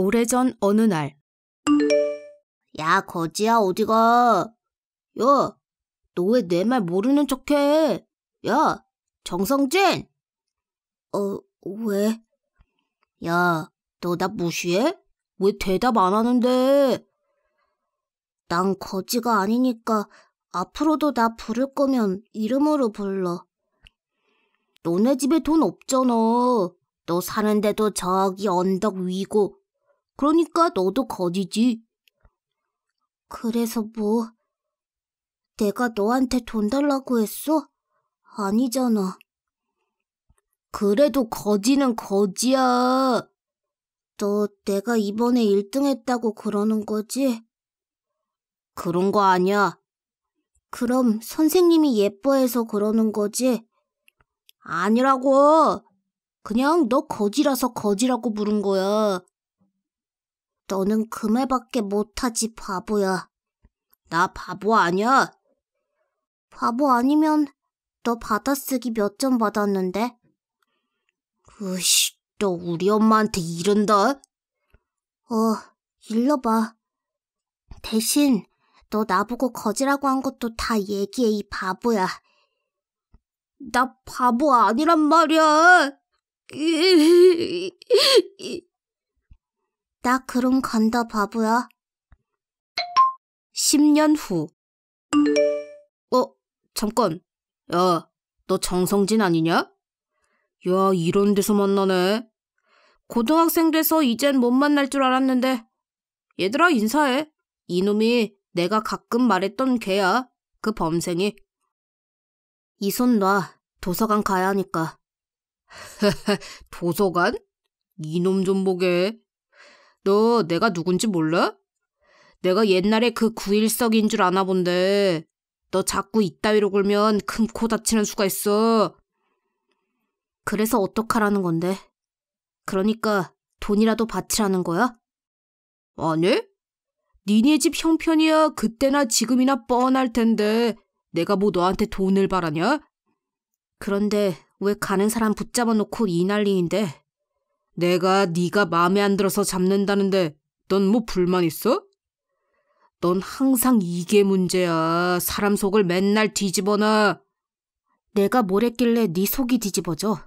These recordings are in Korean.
오래전 어느 날. 야, 거지야, 어디가? 야, 너 왜 내 말 모르는 척해? 야, 정성진! 어, 왜? 야, 너 나 무시해? 왜 대답 안 하는데? 난 거지가 아니니까 앞으로도 나 부를 거면 이름으로 불러. 너네 집에 돈 없잖아. 너 사는데도 저기 언덕 위고 그러니까 너도 거지지. 그래서 뭐? 내가 너한테 돈 달라고 했어? 아니잖아. 그래도 거지는 거지야. 너 내가 이번에 1등 했다고 그러는 거지? 그런 거 아니야. 그럼 선생님이 예뻐해서 그러는 거지? 아니라고. 그냥 너 거지라서 거지라고 부른 거야. 너는 금해밖에 못하지, 바보야. 나 바보 아니야. 바보 아니면 너 받아쓰기 몇 점 받았는데? 으이씨, 너 우리 엄마한테 이른다? 어, 일러봐. 대신 너 나보고 거지라고 한 것도 다 얘기해, 이 바보야. 나 바보 아니란 말이야. 나 그럼 간다, 바보야. 10년 후. 어, 잠깐. 야, 너 정성진 아니냐? 야, 이런 데서 만나네. 고등학생 돼서 이젠 못 만날 줄 알았는데. 얘들아, 인사해. 이놈이 내가 가끔 말했던 걔야. 그 범생이. 이 손 놔. 도서관 가야 하니까. 도서관? 이놈 좀 보게. 너 내가 누군지 몰라 내가 옛날에 그 구일석인 줄 아나 본데 너 자꾸 이따위로 굴면 큰 코 다치는 수가 있어. 그래서 어떡하라는 건데? 그러니까 돈이라도 바치라는 거야? 아니? 니네 집 형편이야 그때나 지금이나 뻔할 텐데 내가 뭐 너한테 돈을 바라냐? 그런데 왜 가는 사람 붙잡아 놓고 이 난리인데? 내가 네가 마음에 안 들어서 잡는다는데 넌 뭐 불만 있어? 넌 항상 이게 문제야. 사람 속을 맨날 뒤집어놔. 내가 뭘 했길래 네 속이 뒤집어져?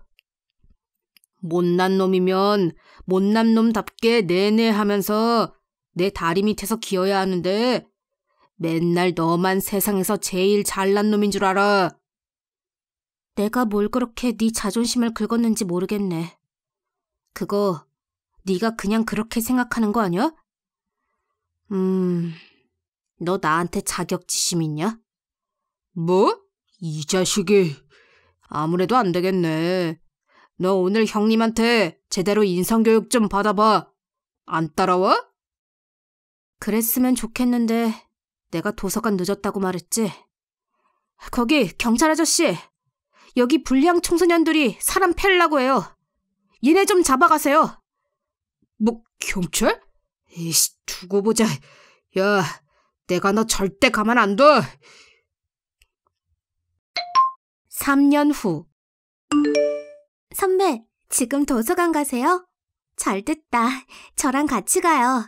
못난 놈이면 못난 놈답게 내내 하면서 내 다리 밑에서 기어야 하는데 맨날 너만 세상에서 제일 잘난 놈인 줄 알아. 내가 뭘 그렇게 네 자존심을 긁었는지 모르겠네. 그거 네가 그냥 그렇게 생각하는 거 아니야? 음, 너 나한테 자격지심 있냐? 뭐? 이 자식이 아무래도 안 되겠네. 너 오늘 형님한테 제대로 인성교육 좀 받아봐. 안 따라와? 그랬으면 좋겠는데 내가 도서관 늦었다고 말했지. 거기 경찰 아저씨, 여기 불량 청소년들이 사람 팰라고 해요. 얘네 좀 잡아가세요. 뭐 경찰? 이씨 두고 보자. 야, 내가 너 절대 가만 안 둬. 3년 후 선배, 지금 도서관 가세요? 잘 됐다. 저랑 같이 가요.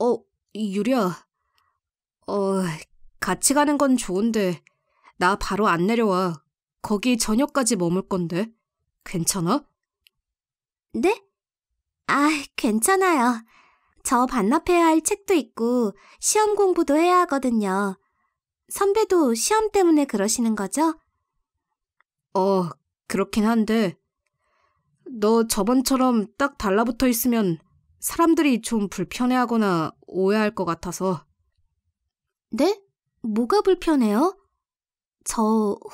어, 유리야. 어, 같이 가는 건 좋은데 나 바로 안 내려와. 거기 저녁까지 머물 건데. 괜찮아? 네? 아, 괜찮아요. 저 반납해야 할 책도 있고 시험 공부도 해야 하거든요. 선배도 시험 때문에 그러시는 거죠? 어, 그렇긴 한데. 너 저번처럼 딱 달라붙어 있으면 사람들이 좀 불편해하거나 오해할 것 같아서. 네? 뭐가 불편해요? 저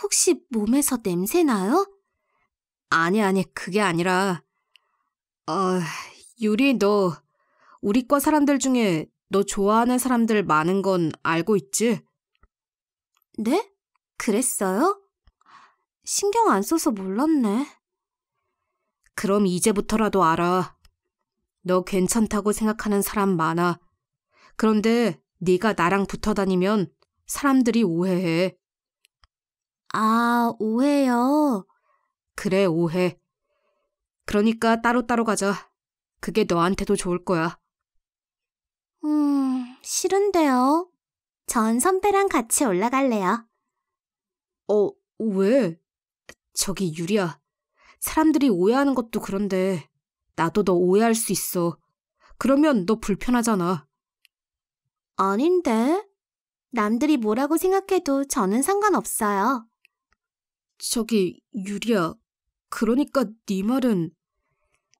혹시 몸에서 냄새 나요? 아니, 아니, 그게 아니라 아, 유리 너 우리 과 사람들 중에 너 좋아하는 사람들 많은 건 알고 있지? 네? 그랬어요? 신경 안 써서 몰랐네. 그럼 이제부터라도 알아. 너 괜찮다고 생각하는 사람 많아. 그런데 네가 나랑 붙어 다니면 사람들이 오해해. 아, 오해요. 그래, 오해. 그러니까 따로따로 가자. 그게 너한테도 좋을 거야. 음, 싫은데요. 전 선배랑 같이 올라갈래요. 어, 왜? 저기 유리야. 사람들이 오해하는 것도 그런데 나도 너 오해할 수 있어. 그러면 너 불편하잖아. 아닌데. 남들이 뭐라고 생각해도 저는 상관없어요. 저기 유리야. 그러니까 네 말은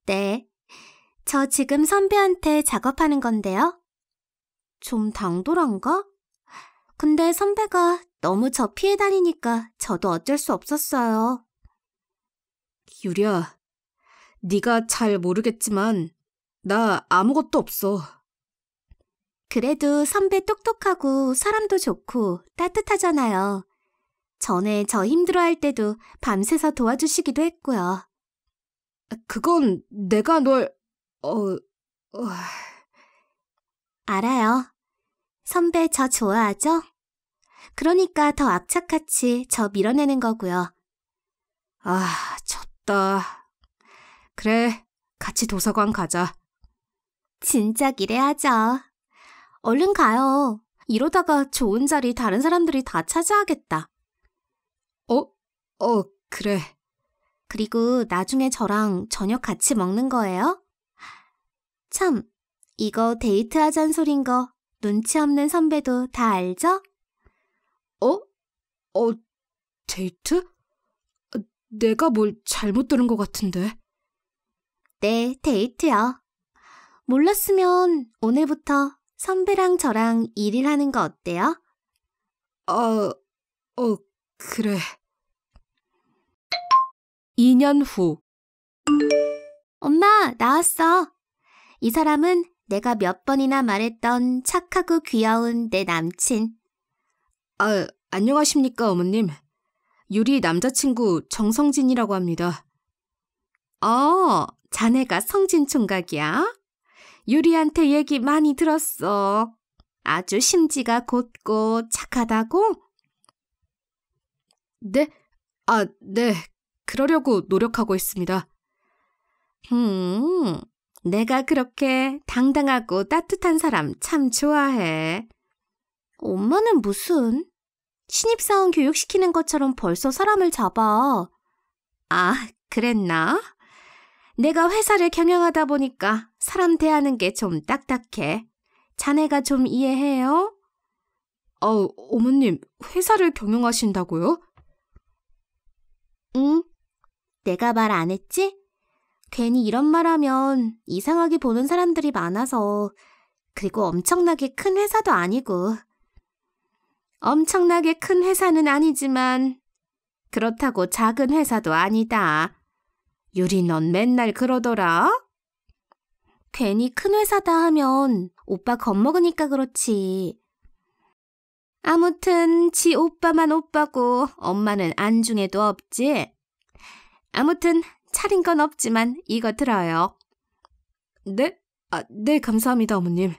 네. 저 지금 선배한테 작업하는 건데요. 좀 당돌한가? 근데 선배가 너무 저 피해 다니니까 저도 어쩔 수 없었어요. 유리야, 네가 잘 모르겠지만 나 아무것도 없어. 그래도 선배 똑똑하고 사람도 좋고 따뜻하잖아요. 전에 저 힘들어할 때도 밤새서 도와주시기도 했고요. 아, 그건 내가 널, 어, 어... 알아요. 선배 저 좋아하죠? 그러니까 더 악착같이 저 밀어내는 거고요. 아, 졌다. 그래, 같이 도서관 가자. 진작 이래야죠. 얼른 가요. 이러다가 좋은 자리 다른 사람들이 다 차지하겠다. 어, 어, 그래. 그리고 나중에 저랑 저녁 같이 먹는 거예요? 참, 이거 데이트하잔 소린 거 눈치 없는 선배도 다 알죠? 어? 어, 데이트? 어, 내가 뭘 잘못 들은 것 같은데. 네, 데이트요. 몰랐으면 오늘부터 선배랑 저랑 일을 하는 거 어때요? 어, 어, 그래. 2년 후 엄마, 나왔어. 이 사람은 내가 몇 번이나 말했던 착하고 귀여운 내 남친. 아, 안녕하십니까, 어머님. 유리 남자친구 정성진이라고 합니다. 어, 자네가 성진 총각이야? 유리한테 얘기 많이 들었어. 아주 심지가 곧고 착하다고? 네, 아, 네, 그러려고 노력하고 있습니다. 음, 내가 그렇게 당당하고 따뜻한 사람 참 좋아해. 엄마는 무슨? 신입사원 교육시키는 것처럼 벌써 사람을 잡아. 아, 그랬나? 내가 회사를 경영하다 보니까 사람 대하는 게 좀 딱딱해. 자네가 좀 이해해요? 어 어머님, 회사를 경영하신다고요? 응, 내가 말 안 했지? 괜히 이런 말 하면 이상하게 보는 사람들이 많아서 그리고 엄청나게 큰 회사도 아니고 엄청나게 큰 회사는 아니지만 그렇다고 작은 회사도 아니다. 유리 넌 맨날 그러더라. 괜히 큰 회사다 하면 오빠 겁먹으니까 그렇지. 아무튼 지 오빠만 오빠고 엄마는 안중에도 없지. 아무튼 차린 건 없지만 이거 들어요. 네? 아, 네, 감사합니다, 어머님.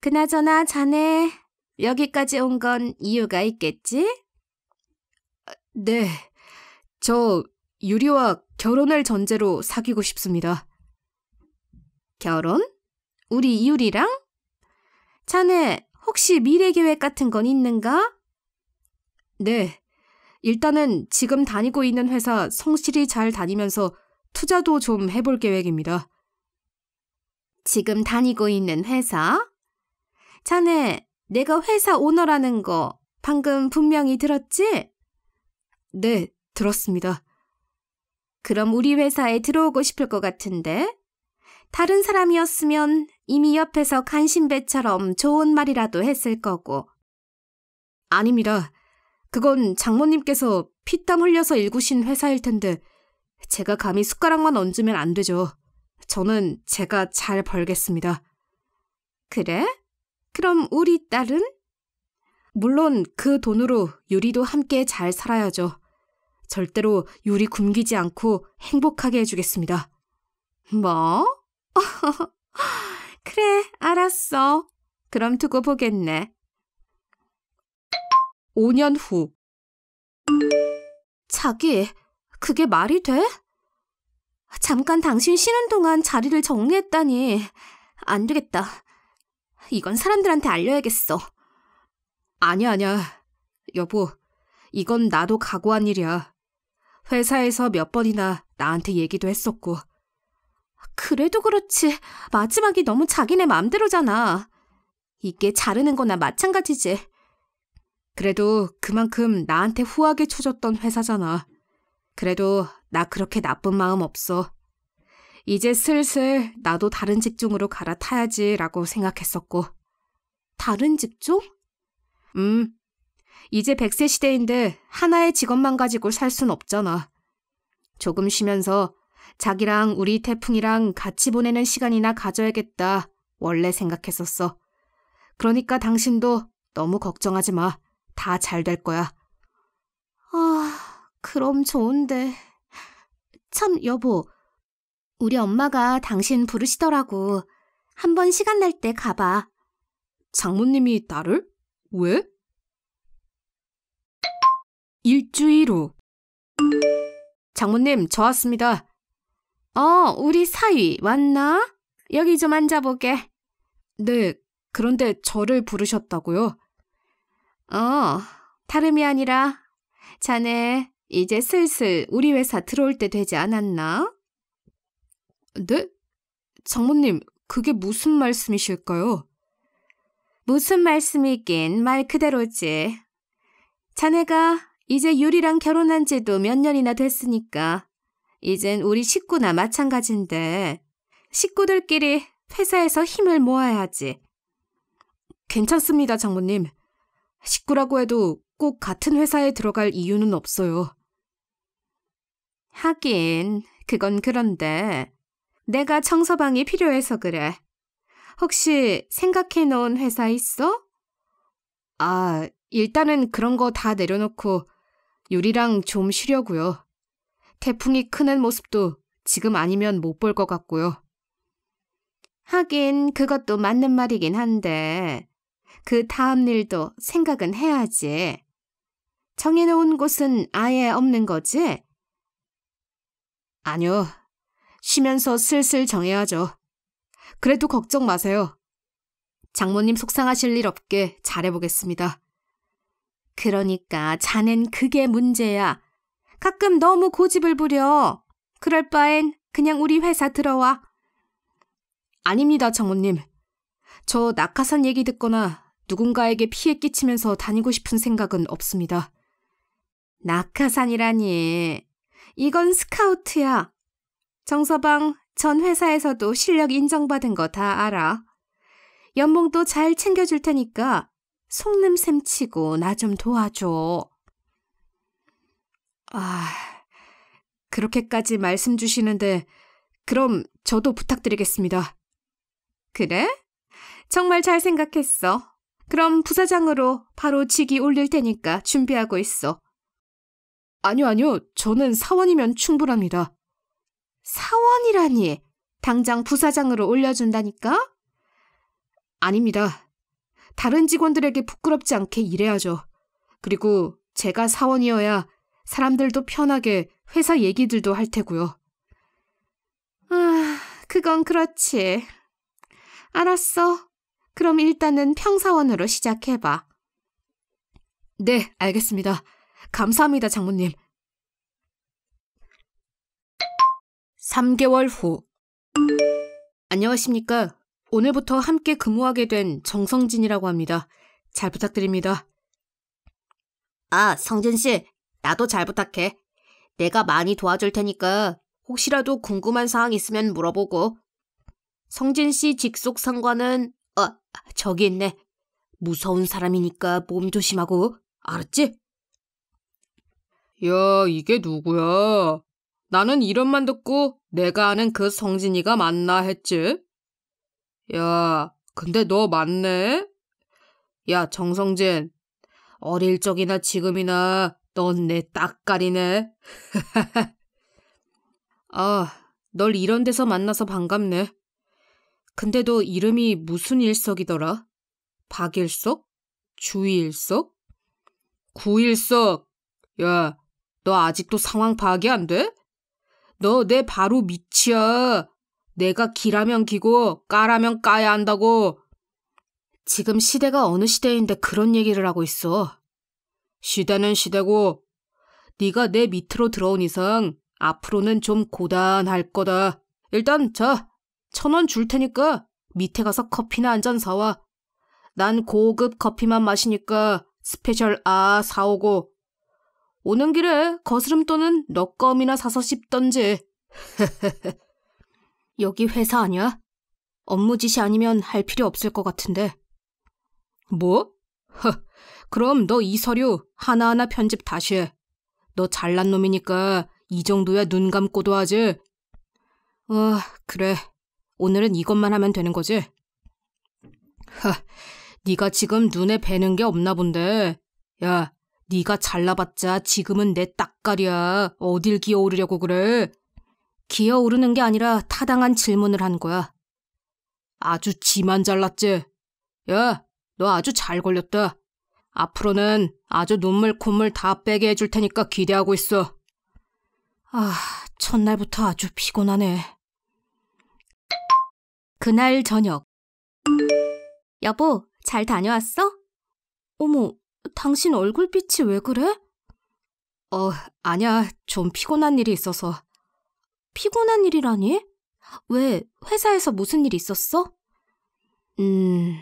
그나저나 자네 여기까지 온 건 이유가 있겠지? 아, 네, 저 유리와 결혼을 전제로 사귀고 싶습니다. 결혼? 우리 유리랑? 자네 혹시 미래 계획 같은 건 있는가? 네, 일단은 지금 다니고 있는 회사 성실히 잘 다니면서 투자도 좀 해볼 계획입니다. 지금 다니고 있는 회사? 자네, 내가 회사 오너라는 거 방금 분명히 들었지? 네, 들었습니다. 그럼 우리 회사에 들어오고 싶을 것 같은데? 다른 사람이었으면 이미 옆에서 간신배처럼 좋은 말이라도 했을 거고. 아닙니다. 그건 장모님께서 피땀 흘려서 일구신 회사일 텐데 제가 감히 숟가락만 얹으면 안 되죠. 저는 제가 잘 벌겠습니다. 그래? 그럼 우리 딸은? 물론 그 돈으로 유리도 함께 잘 살아야죠. 절대로 유리 굶기지 않고 행복하게 해주겠습니다. 뭐? 그래, 알았어. 그럼 두고 보겠네. 5년 후. 자기, 그게 말이 돼? 잠깐 당신 쉬는 동안 자리를 정리했다니. 안 되겠다. 이건 사람들한테 알려야겠어. 아니야, 아니야. 여보, 이건 나도 각오한 일이야. 회사에서 몇 번이나 나한테 얘기도 했었고. 그래도 그렇지. 마지막이 너무 자기네 맘대로잖아. 이게 자르는 거나 마찬가지지. 그래도 그만큼 나한테 후하게 쳐줬던 회사잖아. 그래도 나 그렇게 나쁜 마음 없어. 이제 슬슬 나도 다른 직종으로 갈아타야지라고 생각했었고. 다른 직종? 음. 이제 100세 시대인데 하나의 직업만 가지고 살 순 없잖아. 조금 쉬면서 자기랑 우리 태풍이랑 같이 보내는 시간이나 가져야겠다 원래 생각했었어. 그러니까 당신도 너무 걱정하지 마. 다잘될 거야. 아, 그럼 좋은데. 참, 여보. 우리 엄마가 당신 부르시더라고. 한번 시간 날 때 가봐. 장모님이 나를? 왜? 일주일 후. 장모님, 저 왔습니다. 어, 우리 사위 왔나? 여기 좀 앉아보게. 네, 그런데 저를 부르셨다고요? 어, 다름이 아니라 자네 이제 슬슬 우리 회사 들어올 때 되지 않았나? 네? 장모님, 그게 무슨 말씀이실까요? 무슨 말씀이 긴말 그대로지. 자네가 이제 유리랑 결혼한 지도 몇 년이나 됐으니까 이젠 우리 식구나 마찬가지인데 식구들끼리 회사에서 힘을 모아야지. 괜찮습니다, 장모님. 식구라고 해도 꼭 같은 회사에 들어갈 이유는 없어요. 하긴, 그건 그런데 내가 청소방이 필요해서 그래. 혹시 생각해 놓은 회사 있어? 아, 일단은 그런 거 다 내려놓고 요리랑 좀 쉬려고요. 태풍이 크는 모습도 지금 아니면 못 볼 것 같고요. 하긴 그것도 맞는 말이긴 한데 그 다음 일도 생각은 해야지. 정해놓은 곳은 아예 없는 거지? 아니요. 쉬면서 슬슬 정해야죠. 그래도 걱정 마세요. 장모님 속상하실 일 없게 잘해보겠습니다. 그러니까 자넨 그게 문제야. 가끔 너무 고집을 부려. 그럴 바엔 그냥 우리 회사 들어와. 아닙니다, 장모님. 저 낙하산 얘기 듣거나 누군가에게 피해 끼치면서 다니고 싶은 생각은 없습니다. 낙하산이라니. 이건 스카우트야. 정서방, 전 회사에서도 실력 인정받은 거 다 알아. 연봉도 잘 챙겨줄 테니까 속냄샘 치고 나 좀 도와줘. 아, 그렇게까지 말씀 주시는데, 그럼 저도 부탁드리겠습니다. 그래? 정말 잘 생각했어. 그럼 부사장으로 바로 직위 올릴 테니까 준비하고 있어. 아니요, 아니요. 저는 사원이면 충분합니다. 사원이라니. 당장 부사장으로 올려준다니까? 아닙니다. 다른 직원들에게 부끄럽지 않게 일해야죠. 그리고 제가 사원이어야 사람들도 편하게 회사 얘기들도 할 테고요. 아, 그건 그렇지. 알았어. 그럼 일단은 평사원으로 시작해봐. 네, 알겠습니다. 감사합니다, 장모님. 3개월 후. 안녕하십니까. 오늘부터 함께 근무하게 된 정성진이라고 합니다. 잘 부탁드립니다. 아, 성진씨. 나도 잘 부탁해. 내가 많이 도와줄 테니까 혹시라도 궁금한 사항 있으면 물어보고. 성진씨 직속 상관은 아, 저기 있네. 무서운 사람이니까 몸 조심하고, 알았지? 야, 이게 누구야? 나는 이름만 듣고 내가 아는 그 성진이가 맞나 했지? 야, 근데 너 맞네? 야, 정성진. 어릴 적이나 지금이나 넌 내 딱가리네 아, 널 이런 데서 만나서 반갑네. 근데도 이름이 무슨 일석이더라? 박일석? 주일석? 구일석! 야, 너 아직도 상황 파악이 안 돼? 너 내 바로 밑이야. 내가 기라면 기고 까라면 까야 한다고. 지금 시대가 어느 시대인데 그런 얘기를 하고 있어. 시대는 시대고 네가 내 밑으로 들어온 이상 앞으로는 좀 고단할 거다. 일단 자, 천원줄 테니까 밑에 가서 커피나 한 잔 사와. 난 고급 커피만 마시니까 스페셜 아 사오고. 오는 길에 거스름 또는 럭검이나 사서 씹던지. 여기 회사 아니야? 업무 지시 아니면 할 필요 없을 것 같은데. 뭐? 허, 그럼 너 이 서류 하나하나 편집 다시 해. 너 잘난 놈이니까 이 정도야 눈 감고도 하지. 어, 그래. 오늘은 이것만 하면 되는 거지? 하, 네가 지금 눈에 뵈는 게 없나 본데. 야, 네가 잘라봤자 지금은 내 딱가리야. 어딜 기어오르려고 그래? 기어오르는 게 아니라 타당한 질문을 한 거야. 아주 지만 잘랐지 야, 너 아주 잘 걸렸다. 앞으로는 아주 눈물 콧물 다 빼게 해줄 테니까 기대하고 있어. 아, 첫날부터 아주 피곤하네. 그날 저녁. 여보, 잘 다녀왔어? 어머, 당신 얼굴빛이 왜 그래? 어, 아니야. 좀 피곤한 일이 있어서. 피곤한 일이라니? 왜, 회사에서 무슨 일 있었어? 음,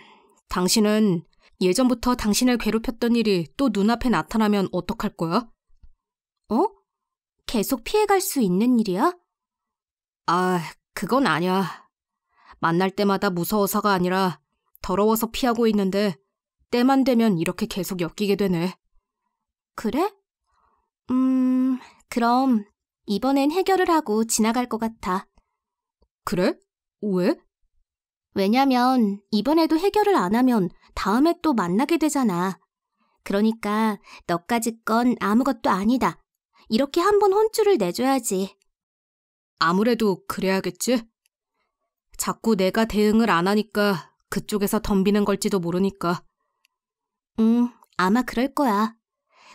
당신은 예전부터 당신을 괴롭혔던 일이 또 눈앞에 나타나면 어떡할 거야? 어? 계속 피해갈 수 있는 일이야? 아, 그건 아니야. 만날 때마다 무서워서가 아니라 더러워서 피하고 있는데 때만 되면 이렇게 계속 엮이게 되네. 그래? 음, 그럼 이번엔 해결을 하고 지나갈 것 같아. 그래? 왜? 왜냐면 이번에도 해결을 안 하면 다음에 또 만나게 되잖아. 그러니까 너까지 건 아무것도 아니다. 이렇게 한 번 혼쭐을 내줘야지. 아무래도 그래야겠지? 자꾸 내가 대응을 안 하니까 그쪽에서 덤비는 걸지도 모르니까. 음, 아마 그럴 거야.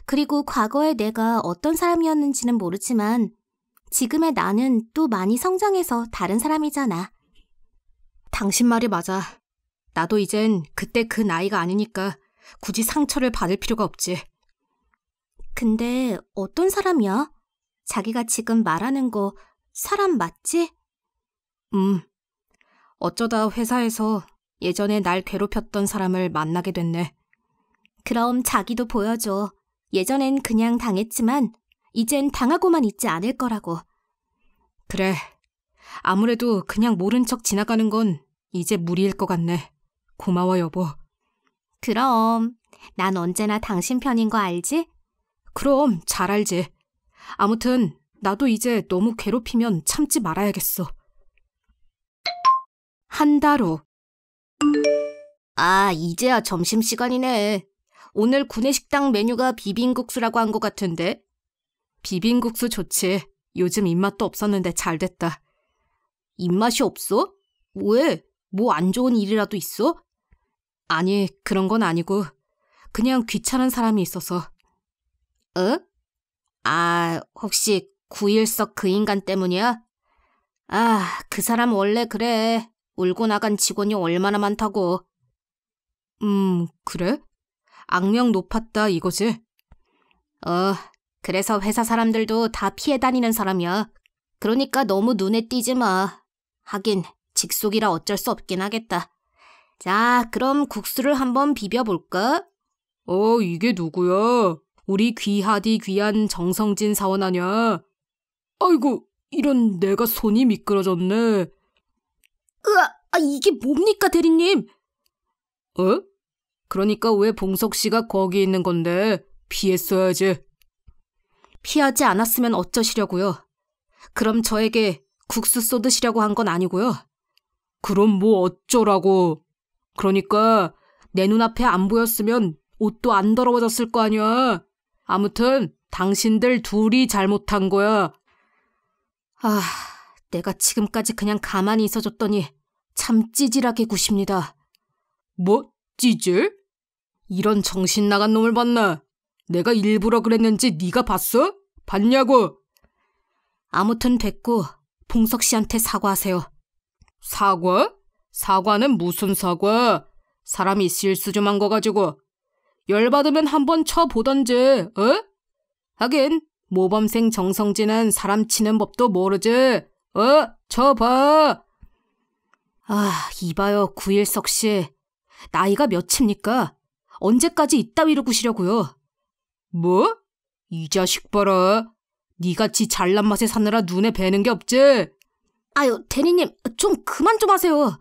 그리고 과거의 내가 어떤 사람이었는지는 모르지만 지금의 나는 또 많이 성장해서 다른 사람이잖아. 당신 말이 맞아. 나도 이젠 그때 그 나이가 아니니까 굳이 상처를 받을 필요가 없지. 근데 어떤 사람이야? 자기가 지금 말하는 거 사람 맞지? 음, 어쩌다 회사에서 예전에 날 괴롭혔던 사람을 만나게 됐네. 그럼 자기도 보여줘. 예전엔 그냥 당했지만 이젠 당하고만 있지 않을 거라고. 그래. 아무래도 그냥 모른 척 지나가는 건 이제 무리일 것 같네. 고마워, 여보. 그럼. 난 언제나 당신 편인 거 알지? 그럼, 잘 알지. 아무튼, 나도 이제 너무 괴롭히면 참지 말아야겠어. 한다로. 아, 이제야 점심시간이네. 오늘 구내식당 메뉴가 비빔국수라고 한 것 같은데. 비빔국수 좋지. 요즘 입맛도 없었는데 잘 됐다. 입맛이 없어? 왜? 뭐 안 좋은 일이라도 있어? 아니, 그런 건 아니고. 그냥 귀찮은 사람이 있어서. 응? 어? 아, 혹시 구일석 그 인간 때문이야? 아, 그 사람 원래 그래. 울고 나간 직원이 얼마나 많다고. 음, 그래? 악명 높았다 이거지? 어, 그래서 회사 사람들도 다 피해 다니는 사람이야. 그러니까 너무 눈에 띄지 마. 하긴 직속이라 어쩔 수 없긴 하겠다. 자, 그럼 국수를 한번 비벼볼까? 어, 이게 누구야? 우리 귀하디 귀한 정성진 사원 아냐? 아이고, 이런 내가 손이 미끄러졌네. 으아, 아, 이게 뭡니까, 대리님? 어? 그러니까 왜 봉석 씨가 거기 있는 건데 피했어야지. 피하지 않았으면 어쩌시려고요? 그럼 저에게 국수 쏟으시려고 한 건 아니고요. 그럼 뭐 어쩌라고. 그러니까 내 눈앞에 안 보였으면 옷도 안 더러워졌을 거 아니야. 아무튼 당신들 둘이 잘못한 거야. 아... 내가 지금까지 그냥 가만히 있어줬더니 참 찌질하게 구십니다. 뭐? 찌질? 이런 정신 나간 놈을 봤나? 내가 일부러 그랬는지 네가 봤어? 봤냐고? 아무튼 됐고 봉석 씨한테 사과하세요. 사과? 사과는 무슨 사과? 사람이 실수 좀 한 거 가지고 열받으면 한 번 쳐보던지, 어? 하긴 모범생 정성진은 사람 치는 법도 모르지. 어? 저 봐! 아, 이봐요, 구일석 씨. 나이가 몇입니까? 언제까지 이따위로 구시려고요? 뭐? 이 자식 봐라. 니같이 잘난 맛에 사느라 눈에 뵈는 게 없지? 아유, 대리님, 좀 그만 좀 하세요.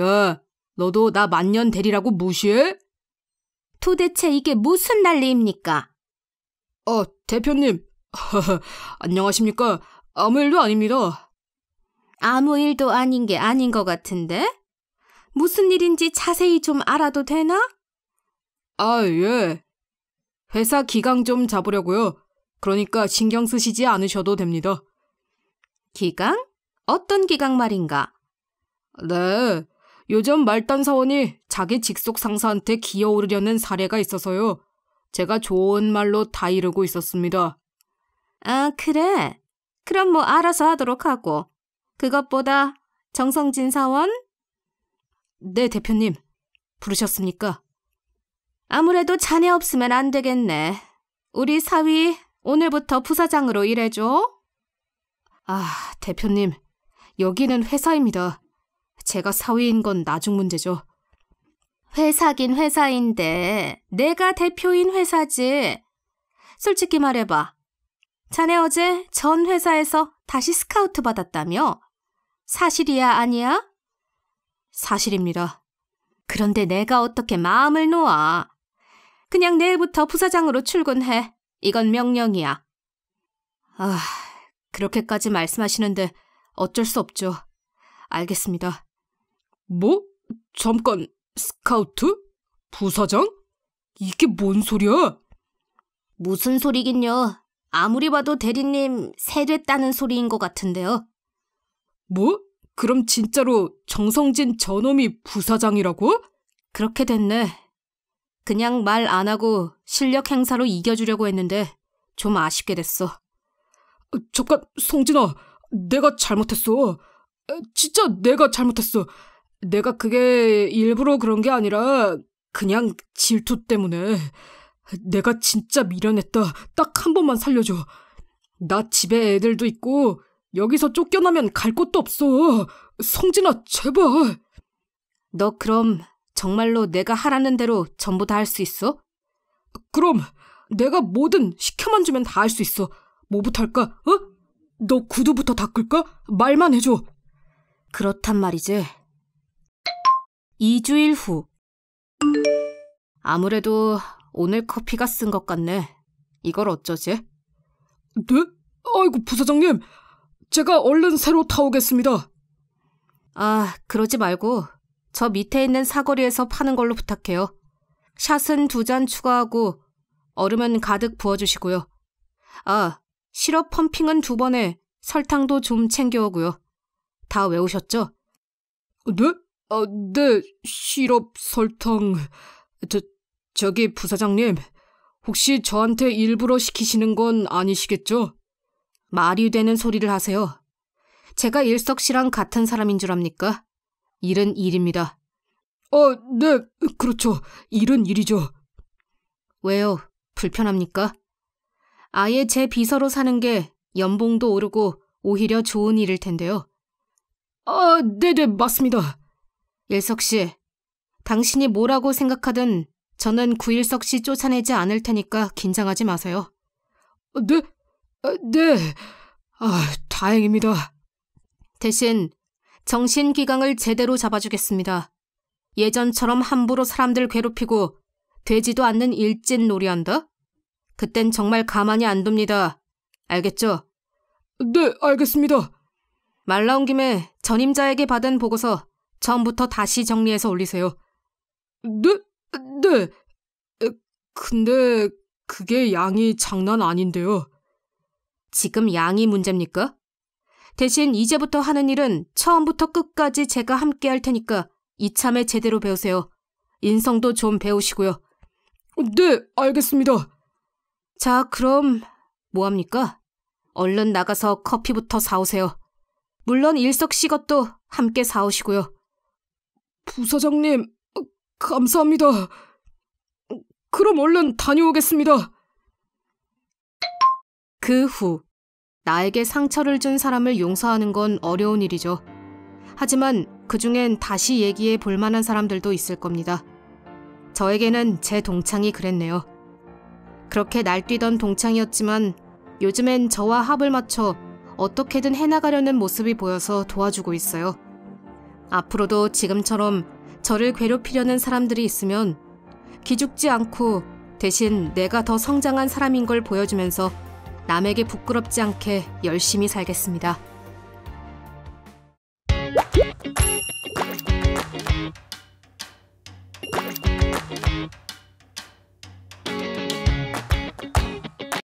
야, 너도 나 만년 대리라고 무시해? 도대체 이게 무슨 난리입니까? 어, 대표님. 안녕하십니까. 아무 일도 아닙니다. 아무 일도 아닌 게 아닌 것 같은데? 무슨 일인지 자세히 좀 알아도 되나? 아, 예. 회사 기강 좀 잡으려고요. 그러니까 신경 쓰시지 않으셔도 됩니다. 기강? 어떤 기강 말인가? 네. 요즘 말단 사원이 자기 직속 상사한테 기어오르려는 사례가 있어서요. 제가 좋은 말로 다 이루고 있었습니다. 아, 그래. 그럼 뭐 알아서 하도록 하고. 그것보다 정성진 사원? 네, 대표님. 부르셨습니까? 아무래도 자네 없으면 안 되겠네. 우리 사위 오늘부터 부사장으로 일해줘. 아, 대표님. 여기는 회사입니다. 제가 사위인 건 나중 문제죠. 회사긴 회사인데 내가 대표인 회사지. 솔직히 말해봐. 자네 어제 전 회사에서 다시 스카우트 받았다며? 사실이야, 아니야? 사실입니다. 그런데 내가 어떻게 마음을 놓아? 그냥 내일부터 부사장으로 출근해. 이건 명령이야. 아, 그렇게까지 말씀하시는데 어쩔 수 없죠. 알겠습니다. 뭐? 잠깐, 스카우트? 부사장? 이게 뭔 소리야? 무슨 소리긴요. 아무리 봐도 대리님 세됐다는 소리인 것 같은데요. 뭐? 그럼 진짜로 정성진 저놈이 부사장이라고? 그렇게 됐네. 그냥 말 안 하고 실력 행사로 이겨주려고 했는데 좀 아쉽게 됐어. 어, 잠깐, 송진아 내가 잘못했어. 어, 진짜 내가 잘못했어. 내가 그게 일부러 그런 게 아니라 그냥 질투 때문에. 내가 진짜 미련했다. 딱 한 번만 살려줘. 나 집에 애들도 있고 여기서 쫓겨나면 갈 곳도 없어. 성진아, 제발. 너 그럼 정말로 내가 하라는 대로 전부 다 할 수 있어? 그럼 내가 뭐든 시켜만 주면 다 할 수 있어. 뭐부터 할까? 어? 너 구두부터 닦을까? 말만 해줘. 그렇단 말이지. 2주일 후. 아무래도 오늘 커피가 쓴 것 같네. 이걸 어쩌지? 네? 아이고, 부사장님. 제가 얼른 새로 타오겠습니다. 아, 그러지 말고 저 밑에 있는 사거리에서 파는 걸로 부탁해요. 샷은 두 잔 추가하고 얼음은 가득 부어주시고요. 아, 시럽 펌핑은 두 번에 설탕도 좀 챙겨오고요. 다 외우셨죠? 네? 아, 네, 시럽, 설탕... 저, 저기 부사장님, 혹시 저한테 일부러 시키시는 건 아니시겠죠? 말이 되는 소리를 하세요. 제가 일석 씨랑 같은 사람인 줄 압니까? 일은 일입니다. 어, 네, 그렇죠. 일은 일이죠. 왜요? 불편합니까? 아예 제 비서로 사는 게 연봉도 오르고 오히려 좋은 일일 텐데요. 아, 네네, 맞습니다. 일석 씨, 당신이 뭐라고 생각하든 저는 구일석 씨 쫓아내지 않을 테니까 긴장하지 마세요. 어, 네, 어, 네. 아, 다행입니다. 대신 정신기강을 제대로 잡아주겠습니다. 예전처럼 함부로 사람들 괴롭히고 되지도 않는 일진 놀이한다? 그땐 정말 가만히 안 둡니다. 알겠죠? 네, 알겠습니다. 말 나온 김에 전임자에게 받은 보고서 처음부터 다시 정리해서 올리세요. 네? 네. 근데 그게 양이 장난 아닌데요. 지금 양이 문제입니까? 대신 이제부터 하는 일은 처음부터 끝까지 제가 함께 할 테니까 이참에 제대로 배우세요. 인성도 좀 배우시고요. 네, 알겠습니다. 자, 그럼 뭐합니까? 얼른 나가서 커피부터 사오세요. 물론 일석 시 것도 함께 사오시고요. 부사장님, 어, 감사합니다. 그럼 얼른 다녀오겠습니다. 그 후 나에게 상처를 준 사람을 용서하는 건 어려운 일이죠. 하지만 그중엔 다시 얘기해 볼 만한 사람들도 있을 겁니다. 저에게는 제 동창이 그랬네요. 그렇게 날뛰던 동창이었지만 요즘엔 저와 합을 맞춰 어떻게든 해나가려는 모습이 보여서 도와주고 있어요. 앞으로도 지금처럼 저를 괴롭히려는 사람들이 있으면 기죽지 않고 대신 내가 더 성장한 사람인 걸 보여주면서 남에게 부끄럽지 않게 열심히 살겠습니다.